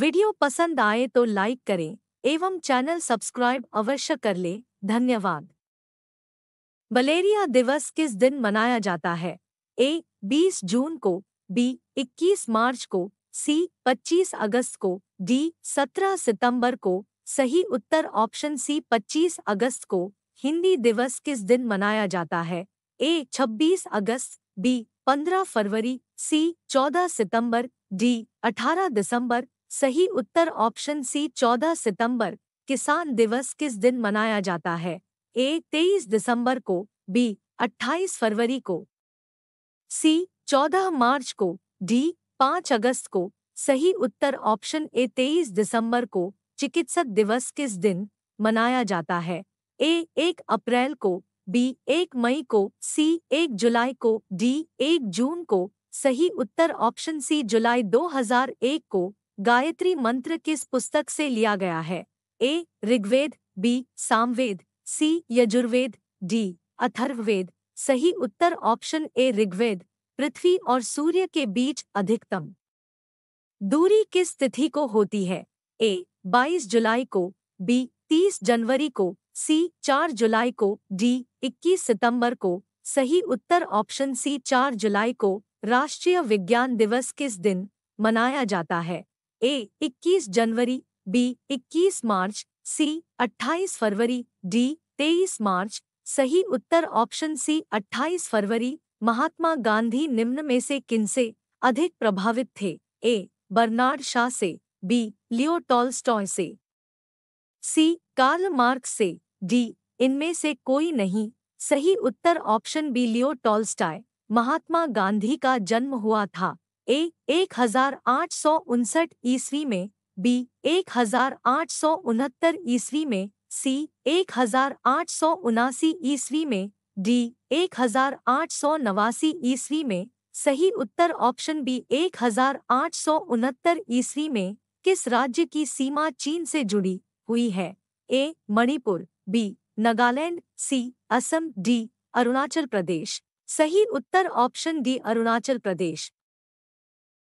video पसंद आए तो लाइक करें एवं चैनल सब्सक्राइब अवश्य कर लें धन्यवाद मलेरिया दिवस किस दिन मनाया जाता है ए 20 जून को बी 21 मार्च को सी 25 अगस्त को डी 17 सितंबर को सही उत्तर ऑप्शन सी 25 अगस्त को हिंदी दिवस किस दिन मनाया जाता है ए 26 अगस्त बी 15 फरवरी सी 14 सितंबर डी 18 दिसंबर सही उत्तर ऑप्शन सी 14 सितंबर किसान दिवस किस दिन मनाया जाता है ए 23 दिसंबर को बी 28 फरवरी को सी 14 मार्च को डी 5 अगस्त को सही उत्तर ऑप्शन ए 23 दिसंबर को चिकित्सक दिवस किस दिन मनाया जाता है ए 1 अप्रैल को बी 1 मई को सी 1 जुलाई को डी 1 जून को सही उत्तर ऑप्शन सी जुलाई 2001 को गायत्री मंत्र किस पुस्तक से लिया गया है A Rigveda B Samaveda C Yajurveda D Atharvaveda सही उत्तर ऑप्शन ए ऋग्वेद पृथ्वी और सूर्य के बीच अधिकतम दूरी किस तिथि को होती है ए 22 जुलाई को बी 30 जनवरी को सी 4 जुलाई को डी 21 सितंबर को सही उत्तर ऑप्शन सी 4 जुलाई को राष्ट्रीय विज्ञान दिवस किस दिन मनाया जाता है ए 21 जनवरी बी 21 मार्च सी 28 फरवरी डी 23 मार्च सही उत्तर ऑप्शन सी 28 फरवरी महात्मा गांधी निम्न में से किनसे अधिक प्रभावित थे ए बर्नार्ड शाह से बी लियो टॉलस्टॉय से सी कार्ल मार्क्स से डी इनमें से कोई नहीं सही उत्तर option B Leo Tolstoy Mahatma Gandhi का जन्म हुआ था ए एक हजार आठ सौ उनसठ ईस्वी में बी एक हजार आठ सौ उनहत्तर ईस्वी में सी एक हजार आठ सौ उनासी ईस्वी में डी एक हजार आठ सौ नवासी ईस्वी में सही उत्तर ऑप्शन बी एक हजार आठ सौ उनहत्तर ईस्वी में किस राज्य की सीमा चीन से जुड़ी हुई है A Manipur B Nagaland C Assam D Arunachal Pradesh सही उत्तर ऑप्शन डी अरुणाचल प्रदेश